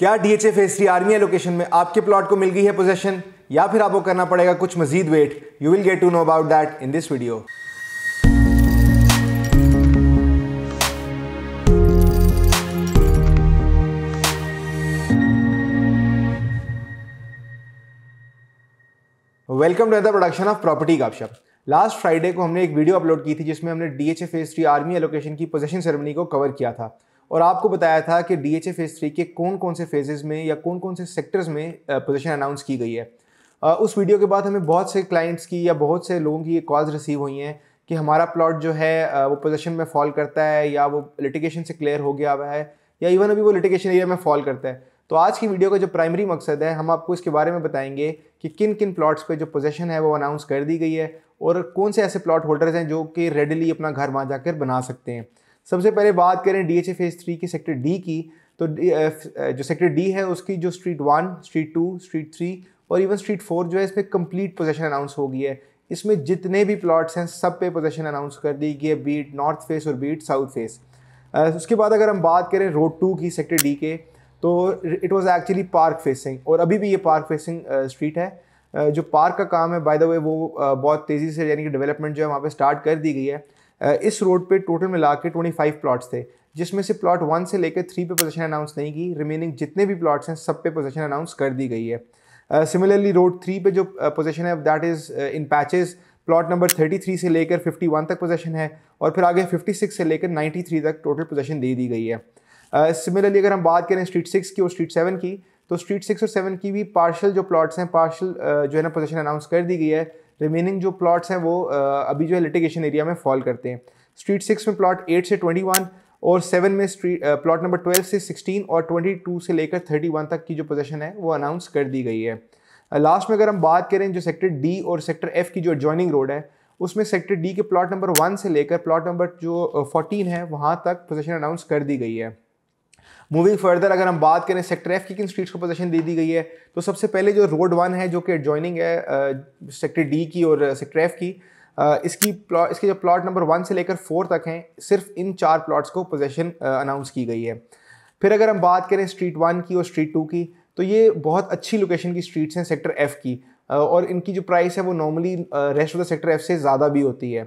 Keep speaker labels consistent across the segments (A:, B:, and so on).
A: क्या DHA phase three army allocation में आपके प्लॉट को मिल गई है पोजेशन या फिर आपको करना पड़ेगा कुछ मजीद wait you will get to know about that in this video welcome to the production of property Gupshup last Friday को हमने एक वीडियो अपलोड की थी जिसमें हमने DHA phase three army allocation की पोजेशन सेरेमनी को कवर किया था और आपको बताया था कि D H A phase three के कौन कौन से फेजेज़ में या कौन कौन से सेक्टर्स में पोजिशन uh, अनाउंस की गई है uh, उस वीडियो के बाद हमें बहुत से क्लाइंट्स की या बहुत से लोगों की ये कॉल्स रिसीव हुई हैं कि हमारा प्लॉट जो है uh, वो पोजिशन में फॉल करता है या वो लिटिगेशन से क्लियर हो गया हुआ है या इवन अभी वो लिटिगेशन एरिया में फॉल करता है तो आज की वीडियो का जो प्राइमरी मकसद है हम आपको इसके बारे में बताएंगे कि किन किन प्लॉट्स पे जो पोजेशन है वो अनाउंस कर दी गई है और कौन से ऐसे प्लॉट होल्डर्स हैं जो कि रेडिली अपना घर वहाँ जाकर बना सकते हैं सबसे पहले बात करें D H A phase three की सेक्टर डी की तो जो सेक्टर डी है उसकी जो street one street two street three और इवन स्ट्रीट फोर जो है इसमें कंप्लीट पोजेशन अनाउंस हो गई है इसमें जितने भी प्लॉट्स हैं सब पे पोजेशन अनाउंस कर दी गई है बीट नॉर्थ फेस और बीट साउथ फेस उसके बाद अगर हम बात करें रोड टू की सेक्टर डी के तो it was actually park facing और अभी भी ये पार्क फेसिंग स्ट्रीट है जो पार्क का काम है बाय द वे वो बहुत तेज़ी से यानी कि डेवलपमेंट जो है वहाँ पे स्टार्ट कर दी गई है इस रोड पे टोटल मिला के ट्वेंटी फाइव प्लाट्स थे जिसमें से प्लॉट वन से लेकर थ्री पे पोजीशन अनाउंस नहीं की रिमेनिंग जितने भी प्लॉट्स हैं सब पे पोजीशन अनाउंस कर दी गई है सिमिलरली रोड थ्री पे जो पोजीशन है that is in patches plot number thirty three से लेकर फिफ्टी वन तक पोजेशन है और फिर आगे फिफ्टी सिक्स से लेकर नाइन्टी थ्री तक टोटल पोजेशन दे दी गई है सिमिलरली uh, अगर हम बात करें स्ट्रीट सिक्स की और स्ट्रीट सेवन की तो स्ट्रीट सिक्स और सेवन की भी पार्शल जो प्लॉट्स हैं पार्शल uh, जो है ना पोजेशन अनाउंस कर दी गई है रिमेनिंग जो प्लॉट्स हैं वो अभी जो है लिटिगेशन एरिया में फॉल करते हैं स्ट्रीट सिक्स में प्लॉट एट से ट्वेंटी वन और सेवन में स्ट्रीट प्लॉट नंबर ट्वेल्व से सिक्सटीन और ट्वेंटी टू से लेकर थर्टी वन तक की जो पोजेशन है वो अनाउंस कर दी गई है लास्ट में अगर हम बात करें जो सेक्टर डी और सेक्टर एफ की जो जॉइनिंग रोड है उसमें सेक्टर डी के प्लॉट नंबर वन से लेकर प्लॉट नंबर जो फोर्टीन है वहाँ तक पोजेशन अनाउंस कर दी गई है मूविंग फर्दर अगर हम बात करें सेक्टर एफ की किन स्ट्रीट्स को पोजीशन दे दी गई है तो सबसे पहले जो रोड वन है जो कि जॉइनिंग है सेक्टर डी की और सेक्टर एफ की इसकी प्लॉट इसके जो प्लॉट नंबर वन से लेकर फोर तक हैं सिर्फ इन चार प्लॉट्स को पोजेशन अनाउंस की गई है फिर अगर हम बात करें स्ट्रीट वन की और स्ट्रीट टू की तो ये बहुत अच्छी लोकेशन की स्ट्रीट्स हैं सेक्टर एफ़ की और इनकी जो प्राइस है वो normally rest of the sector F से ज़्यादा भी होती है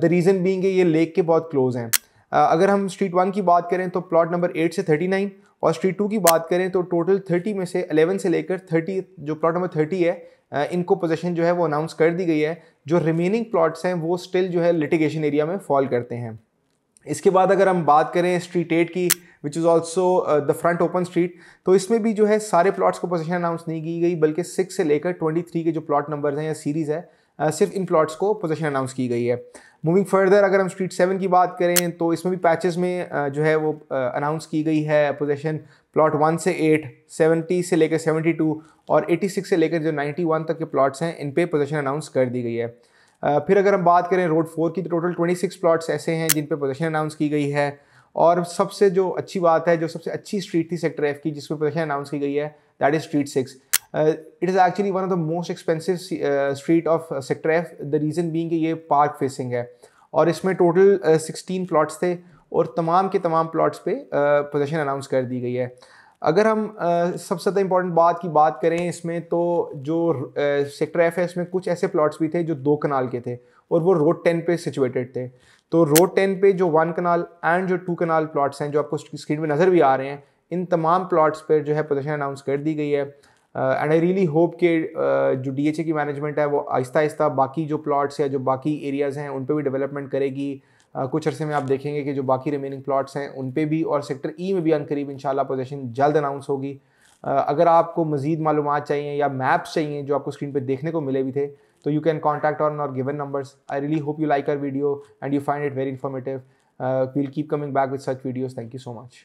A: द रीज़न बींग ये लेक के बहुत क्लोज़ हैं अगर हम स्ट्रीट वन की बात करें तो प्लॉट नंबर एट से थर्टी नाइन और स्ट्रीट टू की बात करें तो टोटल थर्टी में से अलेवन से लेकर थर्टी जो प्लॉट नंबर थर्टी है इनको पोजेशन जो है वो अनाउंस कर दी गई है जो रिमेनिंग प्लॉट्स हैं वो स्टिल जो है लिटिगेशन एरिया में फॉल करते हैं इसके बाद अगर हम बात करें स्ट्रीट एट की which is also the front open street तो इसमें भी जो है सारे प्लॉट्स को पोजीशन अनाउंस नहीं की गई बल्कि सिक्स से लेकर ट्वेंटी थ्री के जो प्लॉट नंबर हैं या सीरीज़ है सिर्फ इन प्लॉट्स को पोजीशन अनाउंस की गई है मूविंग फर्दर अगर हम स्ट्रीट सेवन की बात करें तो इसमें भी पैचेस में जो है वो अनाउंस की गई है पोजेशन प्लॉट वन से एट सेवेंटी से लेकर सेवेंटी टू और एटी सिक्स से लेकर जो नाइन्टी वन तक के प्लॉट्स हैं इन पे पोजेशन अनाउंस कर दी गई है फिर अगर हम बात करें रोड फोर की तो टोटल ट्वेंटी सिक्स प्लॉट्स ऐसे हैं जिन पे पोजेशन अनाउंस की गई है और सबसे जो अच्छी बात है जो सबसे अच्छी स्ट्रीट थी सेक्टर एफ की जिसमें पोजेशन अनाउंस की गई है that is street six it is actually one of the most expensive street of sector F the reason reason being ki park facing है और इसमें टोटल सिक्सटीन uh, प्लाट्स थे और तमाम के तमाम प्लाट्स पे pe uh, अनाउंस कर दी गई है अगर हम uh, सबसे ज़्यादा इंपॉर्टेंट बात की बात करें इसमें तो जो सेक्टर uh, एफ है इसमें कुछ ऐसे प्लॉट्स भी थे जो दो कनाल के थे और वो रोड टेन पे सिचुएटेड थे तो रोड टेन पे जो वन कनाल एंड जो टू कनाल प्लाट्स हैं जो आपको स्क्रीन में नज़र भी आ रहे हैं इन तमाम प्लाट्स पर जो है पोजेशन अनाउंस कर दी गई है एंड आई रियली होप के जो डी की मैनेजमेंट है वो आहिस्ता आहिस्ता बाकी जो प्लाट्स या जो बाकी एरियाज़ हैं उन पर भी डेवलपमेंट करेगी uh, कुछ अरसे में आप देखेंगे कि जो बाकी रिमेनिंग प्लाट्स हैं उन पर भी और सेक्टर ई e में भी करीब इन पोजेशन जल्द अनाउंस होगी uh, अगर आपको मज़ीद मालूम चाहिए या मैप्स चाहिए जो आपको स्क्रीन पर देखने को मिले भी थे तो you can contact on our given numbers I really hope you like our video and you find it very informative we'll keep coming back with such videos thank you so much